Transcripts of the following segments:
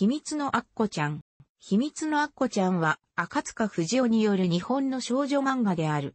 秘密のアッコちゃん。秘密のアッコちゃんは、赤塚不二夫による日本の少女漫画である。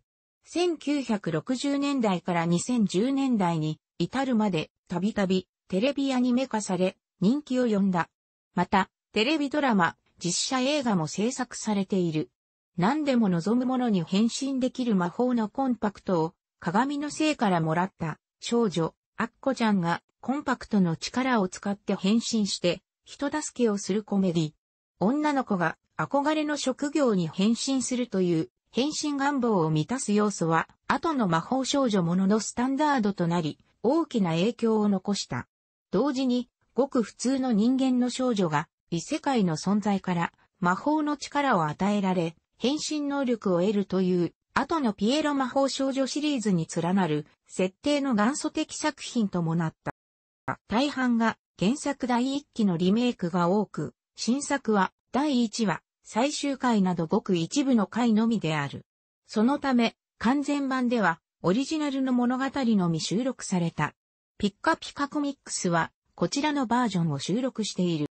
1960年代から2010年代に至るまで、たびたびテレビアニメ化され、人気を呼んだ。また、テレビドラマ、実写映画も制作されている。何でも望むものに変身できる魔法のコンパクトを、鏡のせいからもらった少女、アッコちゃんがコンパクトの力を使って変身して、人助けをするコメディ。女の子が憧れの職業に変身するという変身願望を満たす要素は後の魔法少女もののスタンダードとなり大きな影響を残した。同時にごく普通の人間の少女が異世界の存在から魔法の力を与えられ変身能力を得るという後のピエロ魔法少女シリーズに連なる設定の元祖的作品ともなった。大半が原作第1期のリメイクが多く、新作は第1話、最終回などごく一部の回のみである。そのため、完全版ではオリジナルの物語のみ収録された。ピッカピカコミックスはこちらのバージョンを収録している。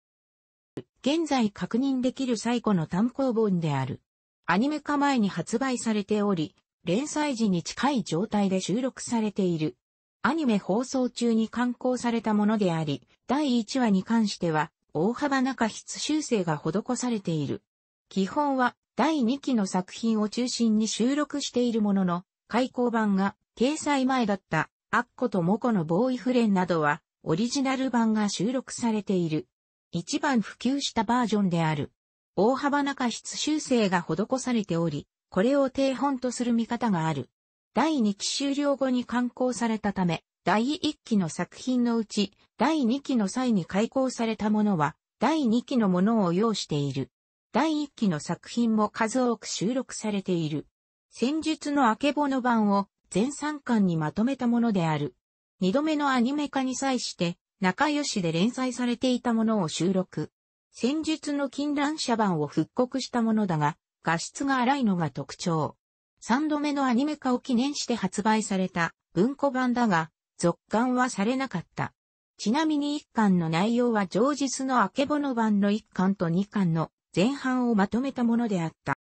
現在確認できる最古の単行本である。アニメ化前に発売されており、連載時に近い状態で収録されている。アニメ放送中に刊行されたものであり、第1話に関しては、大幅な過失修正が施されている。基本は、第2期の作品を中心に収録しているものの、開口版が掲載前だったアッコとモコのボーイフレンなどはオリジナル版が収録されている。一番普及したバージョンである。大幅な過失修正が施されており、これを定本とする見方がある。第2期終了後に刊行されたため、第1期の作品のうち、第2期の際に開講されたものは、第2期のものを要している。第1期の作品も数多く収録されている。戦術の明けぼの版を全3巻にまとめたものである。2度目のアニメ化に際して、仲良しで連載されていたものを収録。戦術の禁断者版を復刻したものだが、画質が荒いのが特徴。3度目のアニメ化を記念して発売された文庫版だが、続刊はされなかった。ちなみに1巻の内容は上日の明けぼの版の1巻と2巻の前半をまとめたものであった。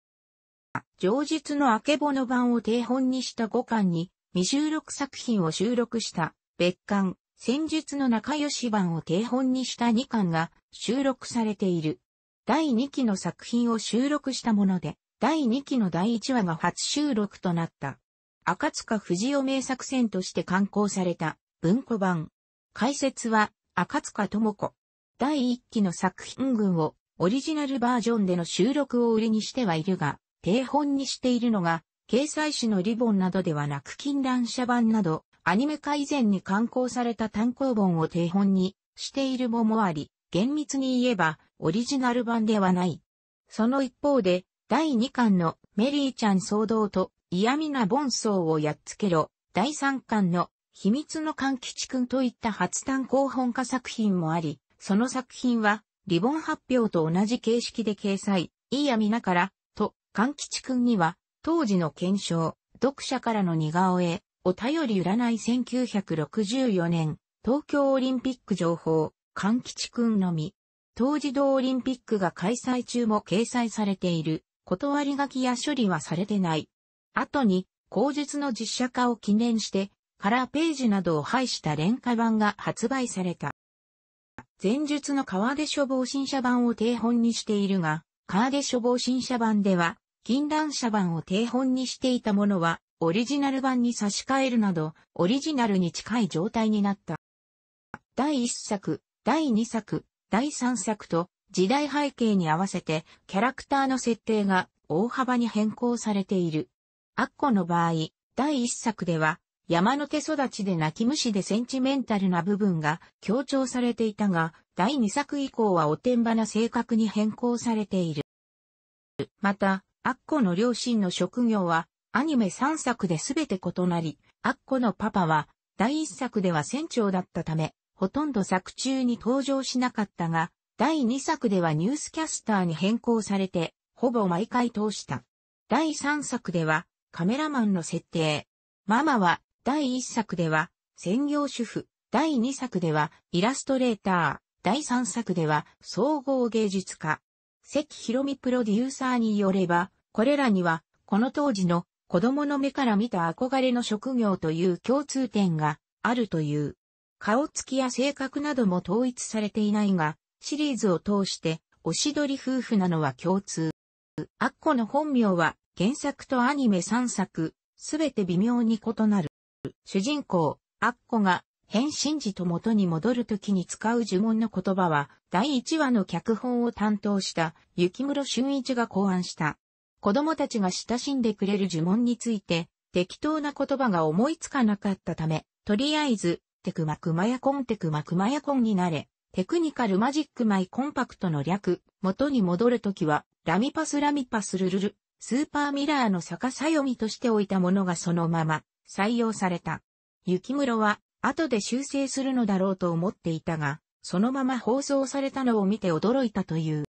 上日の明けぼの版を定本にした5巻に未収録作品を収録した別巻戦術の仲良し版を定本にした2巻が収録されている。第2期の作品を収録したもので、第2期の第1話が初収録となった。赤塚不二夫名作戦として刊行された文庫版。解説は赤塚智子。第1期の作品群をオリジナルバージョンでの収録を売りにしてはいるが、定本にしているのが、掲載誌のリボンなどではなく禁断者版など、アニメ化以前に刊行された単行本を定本にしているももあり、厳密に言えばオリジナル版ではない。その一方で、第2巻のメリーちゃん騒動と嫌味な盆ンをやっつけろ、第3巻の秘密の勘吉くんといった初単行本化作品もあり、その作品はリボン発表と同じ形式で掲載、いいやみなから、と、勘吉くんには、当時の検証、読者からの似顔絵、お便り占い1964年、東京オリンピック情報、勘吉くんのみ、当時同オリンピックが開催中も掲載されている、断り書きや処理はされてない。後に、口述の実写化を記念して、カラーページなどを配した廉価版が発売された。前述の川出処防新社版を定本にしているが、川出処防新社版では、禁断社版を定本にしていたものは、オリジナル版に差し替えるなど、オリジナルに近い状態になった。第1作、第2作、第3作と、時代背景に合わせてキャラクターの設定が大幅に変更されている。アッコの場合、第1作では山の手育ちで泣き虫でセンチメンタルな部分が強調されていたが、第2作以降はおてんばな性格に変更されている。また、アッコの両親の職業はアニメ3作で全て異なり、アッコのパパは第1作では船長だったため、ほとんど作中に登場しなかったが、第2作ではニュースキャスターに変更されて、ほぼ毎回通した。第3作では、カメラマンの設定。ママは、第1作では、専業主婦。第2作では、イラストレーター。第3作では、総合芸術家。関博美プロデューサーによれば、これらには、この当時の子供の目から見た憧れの職業という共通点があるという。顔つきや性格なども統一されていないが、シリーズを通して、おしどり夫婦なのは共通。アッコの本名は原作とアニメ3作、すべて微妙に異なる。主人公、アッコが変身時と元に戻るときに使う呪文の言葉は、第1話の脚本を担当した雪室俊一が考案した。子供たちが親しんでくれる呪文について、適当な言葉が思いつかなかったため、とりあえず、テクマクマヤコンテクマクマヤコンになれ、テクニカルマジックマイコンパクトの略、元に戻るときは、ラミパスラミパスルルル、スーパーミラーの逆さ読みとしておいたものがそのまま採用された。雪室は後で修正するのだろうと思っていたが、そのまま放送されたのを見て驚いたという。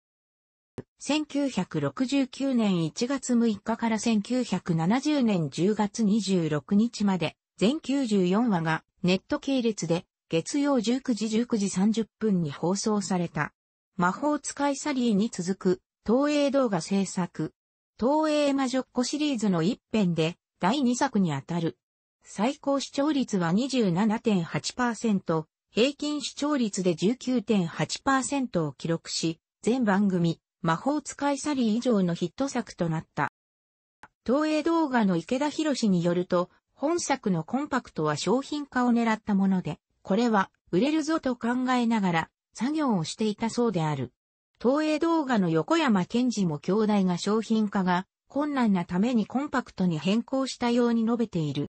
1969年1月6日から1970年10月26日まで全94話がネット系列で月曜19時19時30分に放送された。魔法使いサリーに続く、東映動画制作。東映魔女っ子シリーズの一編で、第2作にあたる。最高視聴率は27.8%、平均視聴率で19.8%を記録し、全番組、魔法使いサリー以上のヒット作となった。東映動画の池田博によると、本作のコンパクトは商品化を狙ったもので、これは売れるぞと考えながら作業をしていたそうである。東映動画の横山健二も兄弟が商品化が困難なためにコンパクトに変更したように述べている。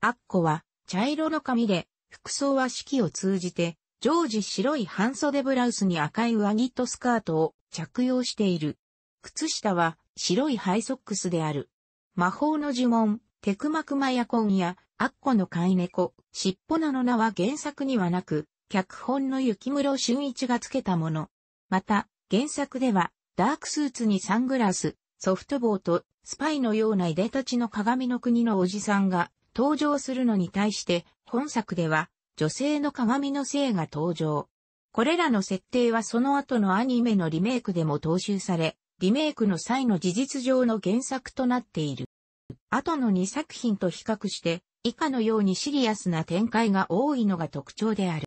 アッコは茶色の髪で服装は四季を通じて常時白い半袖ブラウスに赤い上着とスカートを着用している。靴下は白いハイソックスである。魔法の呪文、テクマクマヤコンや、アッコの飼い猫、尻尾なの名は原作にはなく、脚本の雪室俊一がつけたもの。また、原作では、ダークスーツにサングラス、ソフトボーと、スパイのような出で立ちの鏡の国のおじさんが登場するのに対して、本作では、女性の鏡の性が登場。これらの設定はその後のアニメのリメイクでも踏襲され、リメイクの際の事実上の原作となっている。後の2作品と比較して、以下のようにシリアスな展開が多いのが特徴である。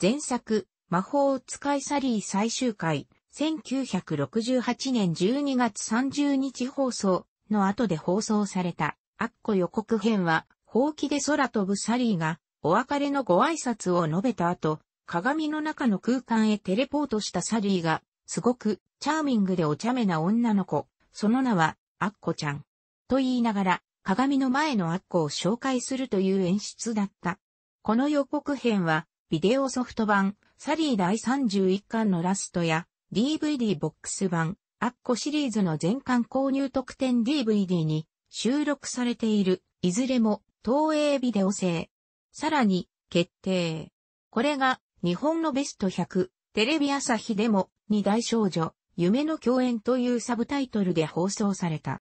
前作、魔法使いサリー最終回、1968年12月30日放送の後で放送された、アッコ予告編は、放棄で空飛ぶサリーが、お別れのご挨拶を述べた後、鏡の中の空間へテレポートしたサリーが、すごく、チャーミングでお茶目な女の子、その名は、アッコちゃん。と言いながら、鏡の前のアッコを紹介するという演出だった。この予告編は、ビデオソフト版、サリー第31巻のラストや、DVD ボックス版、アッコシリーズの全巻購入特典 DVD に収録されている、いずれも東映ビデオ製。さらに、決定。これが、日本のベスト100、テレビ朝日でも、二大少女、夢の共演というサブタイトルで放送された。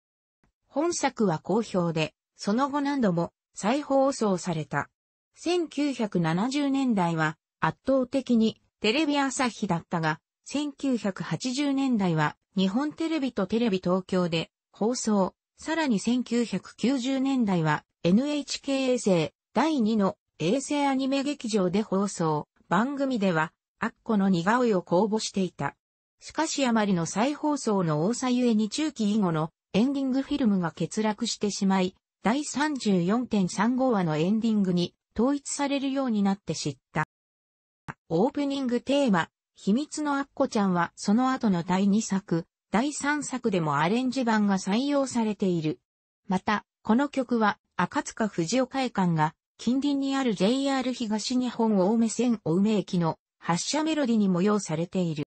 本作は好評で、その後何度も再放送された。1970年代は圧倒的にテレビ朝日だったが、1980年代は日本テレビとテレビ東京で放送、さらに1990年代は NHK 衛星第2の衛星アニメ劇場で放送、番組ではアッコの似顔絵を公募していた。しかしあまりの再放送の多さゆえに中期以後のエンディングフィルムが欠落してしまい、第34.35話のエンディングに統一されるようになって知った。オープニングテーマ、秘密のアッコちゃんはその後の第2作、第3作でもアレンジ版が採用されている。また、この曲は赤塚藤岡会館が近隣にある JR 東日本青梅線青梅駅の発車メロディにも用されている。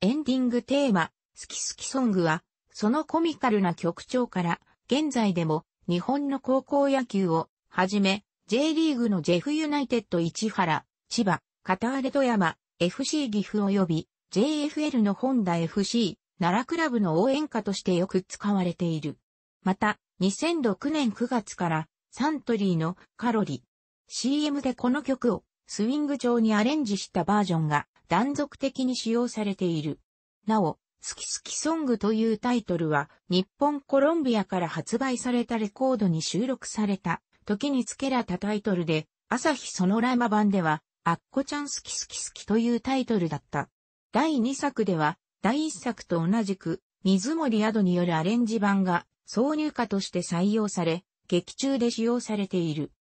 エンディングテーマ、好き好きソングはそのコミカルな曲調から、現在でも日本の高校野球をはじめ、J リーグのジェフユナイテッド市原、千葉、片荒富山、FC 岐阜及び JFL のホンダ FC、奈良クラブの応援歌としてよく使われている。また、2006年9月からサントリーのカロリ CM でこの曲をスイング上にアレンジしたバージョンが断続的に使用されている。なお、スキスキソングというタイトルは、日本コロンビアから発売されたレコードに収録された、時につけられたタイトルで、朝日ソノラマ版では、アッコちゃんスキスキスキというタイトルだった。第2作では、第1作と同じく、水森宿によるアレンジ版が、挿入歌として採用され、劇中で使用されている。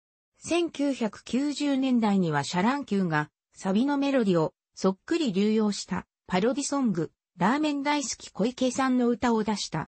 1990年代にはシャランキューが、サビのメロディを、そっくり流用した、パロディソング、ラーメン大好き小池さんの歌を出した。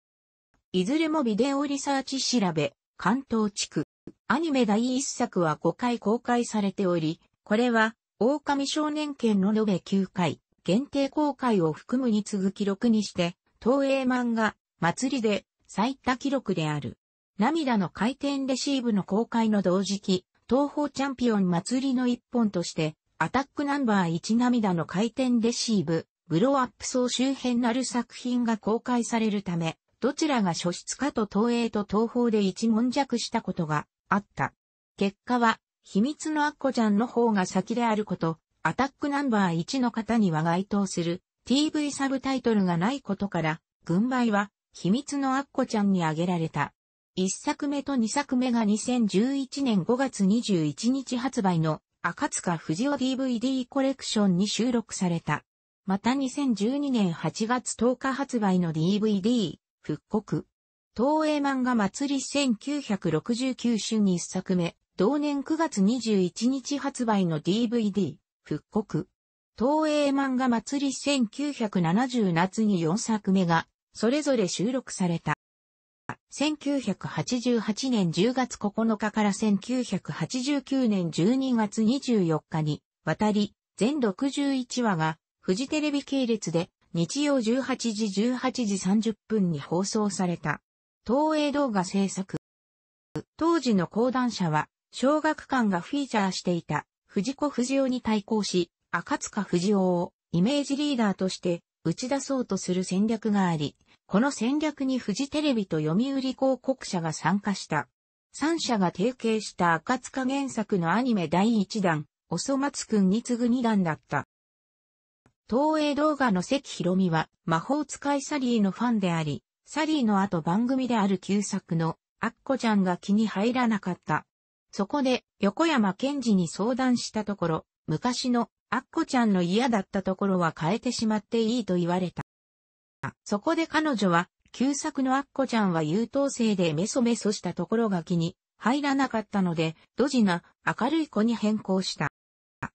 いずれもビデオリサーチ調べ、関東地区。アニメ第1作は5回公開されており、これは、狼少年剣の延べ9回、限定公開を含むに次ぐ記録にして、東映漫画、祭りで、最多記録である。涙の回転レシーブの公開の同時期、東方チャンピオン祭りの一本として、アタックナンバー1涙の回転レシーブ、ブローアップ層周辺なる作品が公開されるため、どちらが初出かと東映と東宝で一問弱したことがあった。結果は、秘密のアッコちゃんの方が先であること、アタックナンバー1の方には該当する TV サブタイトルがないことから、軍配は秘密のアッコちゃんに挙げられた。1作目と2作目が2011年5月21日発売の赤塚藤尾 DVD コレクションに収録された。また2012年8月10日発売の DVD、復刻。東映漫画祭り1969春に1作目、同年9月21日発売の DVD、復刻。東映漫画祭り1970夏に4作目が、それぞれ収録された。1988年10月9日から1989年12月24日に、渡り、全61話がフジテレビ系列で日曜18時18時30分に放送された。東映動画制作。当時の講談社は、小学館がフィーチャーしていた藤子不二雄に対抗し、赤塚不二雄をイメージリーダーとして打ち出そうとする戦略があり、この戦略にフジテレビと読売広告社が参加した。三社が提携した赤塚原作のアニメ第一弾、おそ松くんに次ぐ二弾だった。東映動画の関博美は魔法使いサリーのファンであり、サリーの後番組である旧作のアッコちゃんが気に入らなかった。そこで横山健二に相談したところ、昔のアッコちゃんの嫌だったところは変えてしまっていいと言われた。そこで彼女は旧作のアッコちゃんは優等生でメソメソしたところが気に入らなかったので、ドジな明るい子に変更した。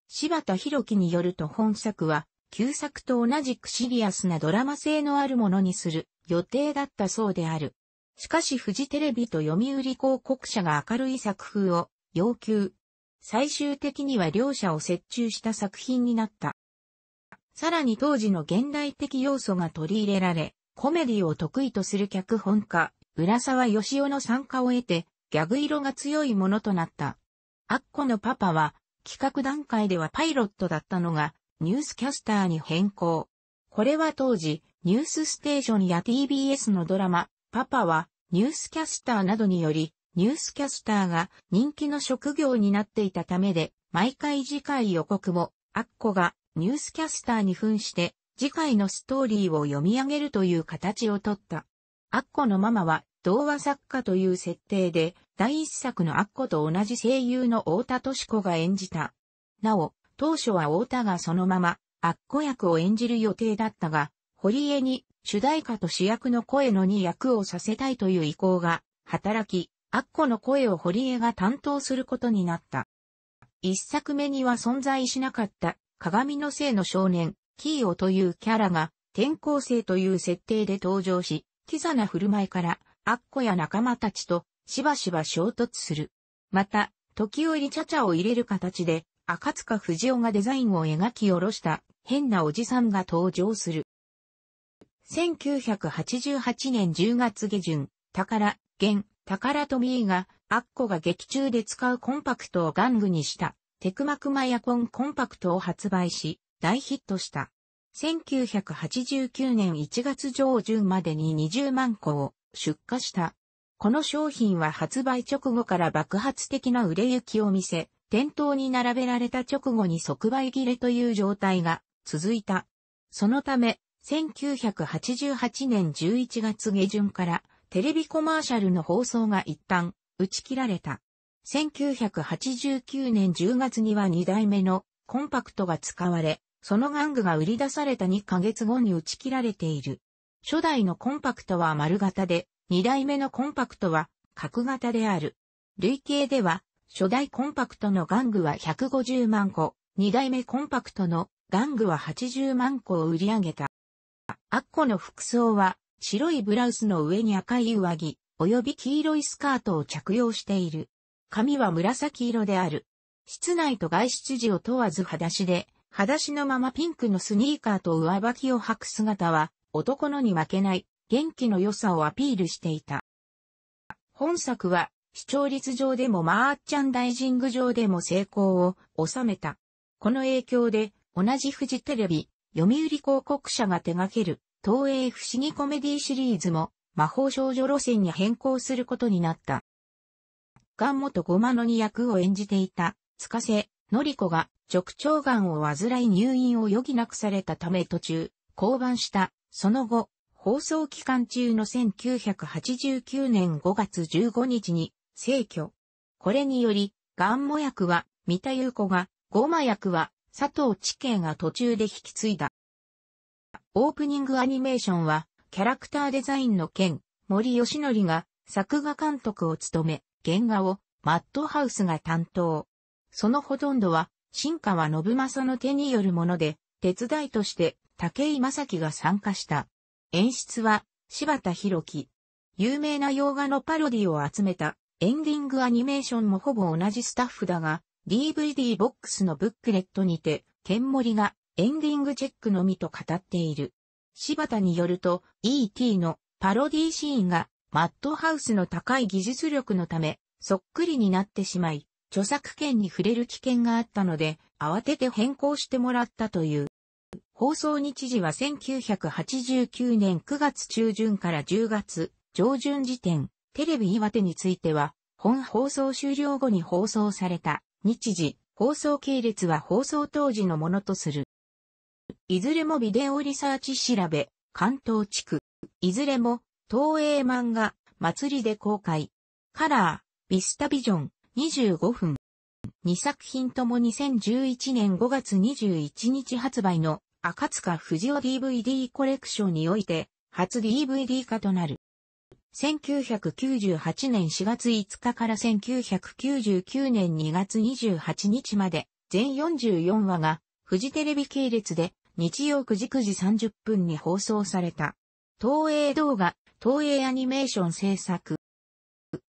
柴田博樹によると本作は旧作と同じくシリアスなドラマ性のあるものにする予定だったそうである。しかしフジテレビと読売広告社が明るい作風を要求。最終的には両者を折衷した作品になった。さらに当時の現代的要素が取り入れられ、コメディを得意とする脚本家、浦沢義雄の参加を得て、ギャグ色が強いものとなった。アッコのパパは、企画段階ではパイロットだったのが、ニュースキャスターに変更。これは当時、ニュースステーションや TBS のドラマ、パパは、ニュースキャスターなどにより、ニュースキャスターが人気の職業になっていたためで、毎回次回予告も、アッコがニュースキャスターに扮して、次回のストーリーを読み上げるという形をとった。アッコのママは、童話作家という設定で、第一作のアッコと同じ声優の太田敏子が演じた。なお、当初は太田がそのまま、アッコ役を演じる予定だったが、堀江に主題歌と主役の声の2役をさせたいという意向が働き、アッコの声を堀江が担当することになった。一作目には存在しなかった鏡の性の少年、キーオというキャラが転校生という設定で登場し、キザな振る舞いからアッコや仲間たちとしばしば衝突する。また、時折茶々を入れる形で赤塚不二夫がデザインを描き下ろした変なおじさんが登場する。1988年10月下旬、宝、現、宝とミーが、アッコが劇中で使うコンパクトを玩具にした、テクマクマヤコンコンパクトを発売し、大ヒットした。1989年1月上旬までに20万個を出荷した。この商品は発売直後から爆発的な売れ行きを見せ、店頭に並べられた直後に即売切れという状態が続いた。そのため、1988年11月下旬からテレビコマーシャルの放送が一旦打ち切られた。1989年10月には2代目のコンパクトが使われ、その玩具が売り出された2ヶ月後に打ち切られている。初代のコンパクトは丸型で、2代目のコンパクトは角型である。累計では初代コンパクトの玩具は150万個、二代目コンパクトの玩具は80万個を売り上げた。アッコの服装は、白いブラウスの上に赤い上着、及び黄色いスカートを着用している。髪は紫色である。室内と外出時を問わず裸足で、裸足のままピンクのスニーカーと上履きを履く姿は、男のに負けない、元気の良さをアピールしていた。本作は、視聴率上でもマーチャンダイジング上でも成功を収めた。この影響で、同じフジテレビ、読売広告社が手掛ける、東映不思議コメディシリーズも、魔法少女路線に変更することになった。ガン元ゴマノに役を演じていた、つかせ、のりこが、直腸がんを患い入院を余儀なくされたため途中、降板した。その後、放送期間中の1989年5月15日に、逝去。これにより、ガンモ役は、三田優子が、ゴマ役は、佐藤知慶が途中で引き継いだ。オープニングアニメーションは、キャラクターデザインの件、森義則が作画監督を務め、原画をマッドハウスが担当。そのほとんどは、新川信正の手によるもので、手伝いとして竹井正樹が参加した。演出は柴田博樹。有名な洋画のパロディを集めたエンディングアニメーションもほぼ同じスタッフだが、DVD ボックスのブックレットにて、ケンモリがエンディングチェックのみと語っている。柴田によると、E.T. のパロディシーンが、マッドハウスの高い技術力のため、そっくりになってしまい、著作権に触れる危険があったので、慌てて変更してもらったという。放送日時は1989年9月中旬から10月上旬時点。テレビ岩手については、本放送終了後に放送された、日時、放送系列は放送当時のものとする。いずれもビデオリサーチ調べ、関東地区、いずれも、東映漫画、祭りで公開。カラー、ビスタビジョン、25分。2作品とも2011年5月21日発売の赤塚藤尾 DVD コレクションにおいて初 DVD 化となる。1998年4月5日から1999年2月28日まで、全44話が、フジテレビ系列で、日曜9時9時30分に放送された。東映動画、東映アニメーション制作。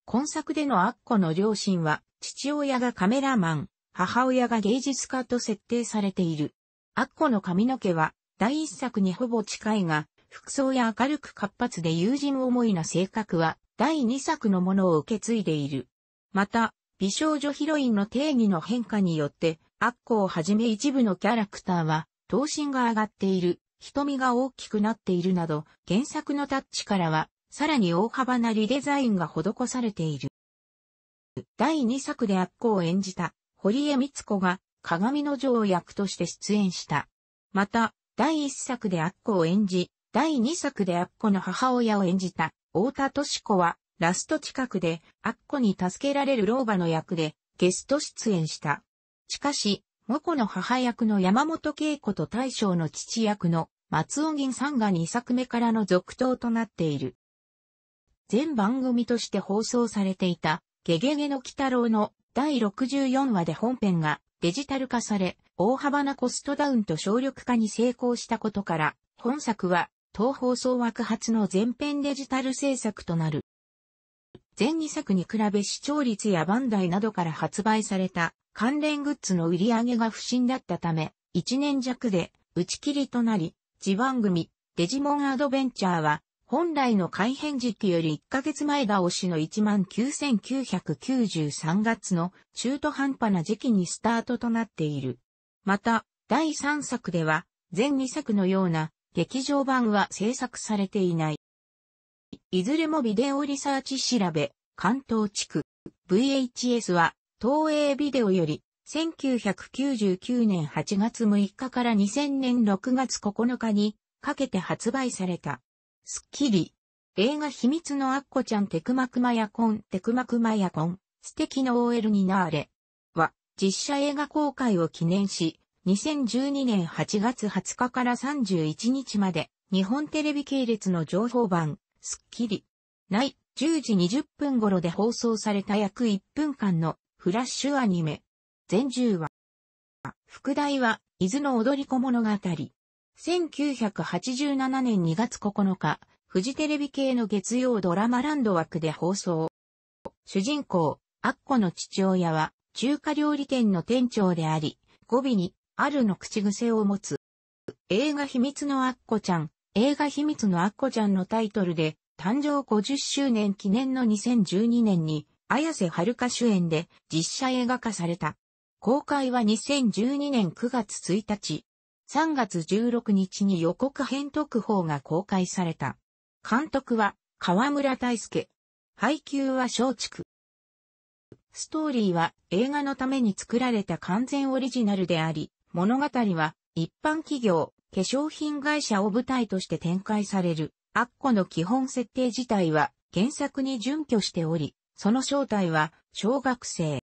今作でのアッコの両親は、父親がカメラマン、母親が芸術家と設定されている。アッコの髪の毛は、第一作にほぼ近いが、服装や明るく活発で友人思いな性格は、第2作のものを受け継いでいる。また、美少女ヒロインの定義の変化によって、アッコをはじめ一部のキャラクターは、頭身が上がっている、瞳が大きくなっているなど、原作のタッチからは、さらに大幅なリデザインが施されている。第2作でアッコを演じた、堀江光子が、鏡の女王役として出演した。また、第1作でアッコを演じ、第2作でアッコの母親を演じた、太田敏子は、ラスト近くで、アッコに助けられる老婆の役で、ゲスト出演した。しかし、モコの母役の山本恵子と大将の父役の松尾銀さんが2作目からの続投となっている。全番組として放送されていた、ゲゲゲの鬼太郎の第64話で本編がデジタル化され、大幅なコストダウンと省力化に成功したことから、本作は東放送枠発の全編デジタル制作となる。前2作に比べ視聴率やバンダイなどから発売された関連グッズの売り上げが不振だったため、1年弱で打ち切りとなり、自番組デジモンアドベンチャーは本来の改編時期より1ヶ月前倒しの19,993月の中途半端な時期にスタートとなっている。また、第3作では、前2作のような劇場版は制作されていない。いずれもビデオリサーチ調べ、関東地区、VHS は東映ビデオより1999年8月6日から2000年6月9日にかけて発売された。スッキリ。映画秘密のアッコちゃんテクマクマヤコンテクマクマヤコン素敵の OL になれは実写映画公開を記念し2012年8月20日から31日まで、日本テレビ系列の情報版、スッキリ。ない、10時20分頃で放送された約1分間のフラッシュアニメ。全10話。副題は、伊豆の踊り子物語。1987年2月9日、フジテレビ系の月曜ドラマランド枠で放送。主人公、アッコの父親は、中華料理店の店長であり、語尾に、あるの口癖を持つ。映画秘密のアッコちゃん、映画秘密のアッコちゃんのタイトルで、誕生50周年記念の2012年に、綾瀬はるか主演で実写映画化された。公開は2012年9月1日。3月16日に予告編特報が公開された。監督は河村大輔。配給は松竹。ストーリーは映画のために作られた完全オリジナルであり、物語は一般企業、化粧品会社を舞台として展開される。アッコの基本設定自体は原作に準拠しており、その正体は小学生。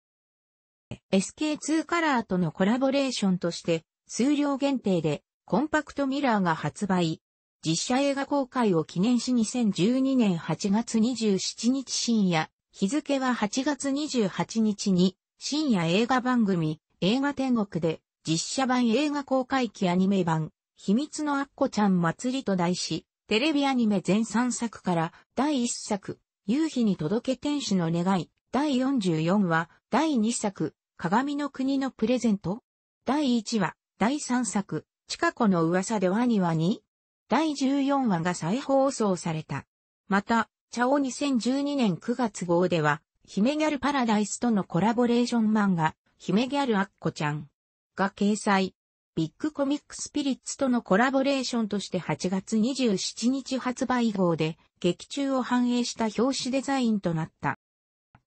SK2 カラーとのコラボレーションとして数量限定でコンパクトミラーが発売。実写映画公開を記念し2012年8月27日深夜、日付は8月28日に深夜映画番組映画天国で実写版映画公開期アニメ版、秘密のアッコちゃん祭りと題し、テレビアニメ全3作から第1作、夕日に届け天使の願い、第44話、第2作、鏡の国のプレゼント第1話、第3作、チカ子の噂でワニワニ第14話が再放送された。また、チャオ2012年9月号では、ヒメギャルパラダイスとのコラボレーション漫画、ヒメギャルアッコちゃん、が掲載。ビッグコミックスピリッツとのコラボレーションとして8月27日発売号で劇中を反映した表紙デザインとなった。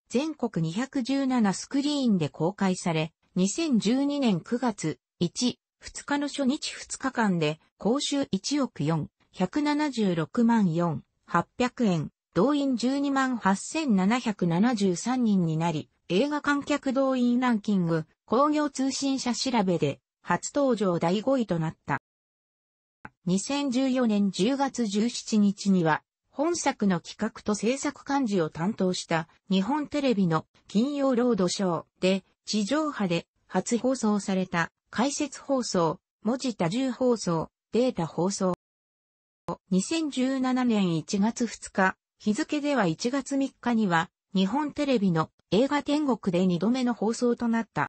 全国217スクリーンで公開され、2012年9月1、2日の初日2日間で、公衆1億4、176万4、800円、動員12万8773人になり、映画観客動員ランキング工業通信社調べで初登場第5位となった。2014年10月17日には、本作の企画と制作幹事を担当した日本テレビの金曜ロードショーで地上波で初放送された解説放送、文字多重放送、データ放送。2017年1月2日、日付では1月3日には日本テレビの映画天国で2度目の放送となった。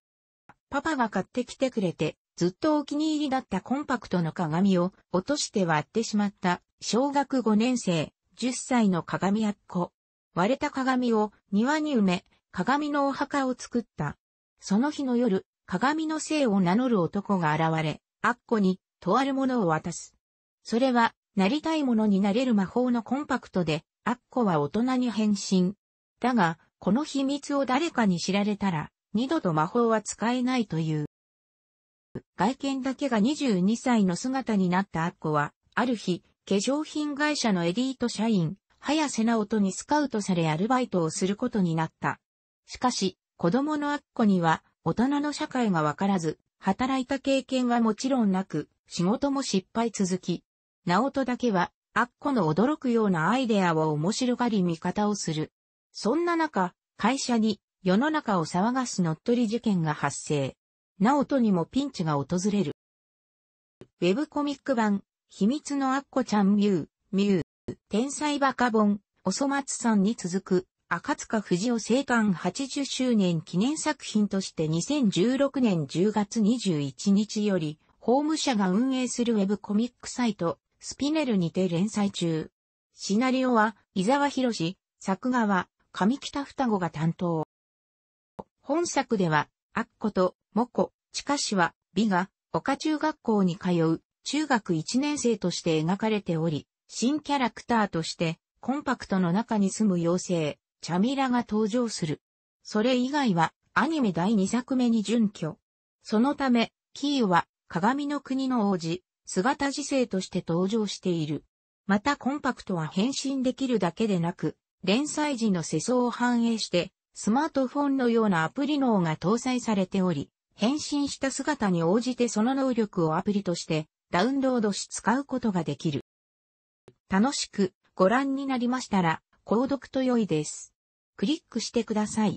パパが買ってきてくれて、ずっとお気に入りだったコンパクトの鏡を落として割ってしまった小学5年生10歳の鏡やっこ。割れた鏡を庭に埋め、鏡のお墓を作った。その日の夜、鏡の姓を名乗る男が現れ、アッコにとあるものを渡す。それは、なりたいものになれる魔法のコンパクトで、アッコは大人に変身。だが、この秘密を誰かに知られたら、二度と魔法は使えないという。外見だけが22歳の姿になったアッコは、ある日、化粧品会社のエリート社員、早瀬直人にスカウトされアルバイトをすることになった。しかし、子供のアッコには、大人の社会がわからず、働いた経験はもちろんなく、仕事も失敗続き。直人だけは、アッコの驚くようなアイデアを面白がり味方をする。そんな中、会社に世の中を騒がす乗っ取り事件が発生。なおとにもピンチが訪れる。ウェブコミック版、秘密のアッコちゃんミュウ、ミュウ、天才バカボン、おそ松さんに続く、赤塚不二夫生誕80周年記念作品として2016年10月21日より、法務者が運営するウェブコミックサイト、スピネルにて連載中。シナリオは、伊沢博士、作画は、上北双子が担当。本作では、アッコと、モコ、チカ氏は、美が、岡中学校に通う、中学1年生として描かれており、新キャラクターとして、コンパクトの中に住む妖精、チャミラが登場する。それ以外は、アニメ第2作目に準拠。そのため、キーは、鏡の国の王子、姿時世として登場している。またコンパクトは変身できるだけでなく、連載時の世相を反映して、スマートフォンのようなアプリ脳が搭載されており、変身した姿に応じてその能力をアプリとしてダウンロードし使うことができる。楽しくご覧になりましたら、購読と良いです。クリックしてください。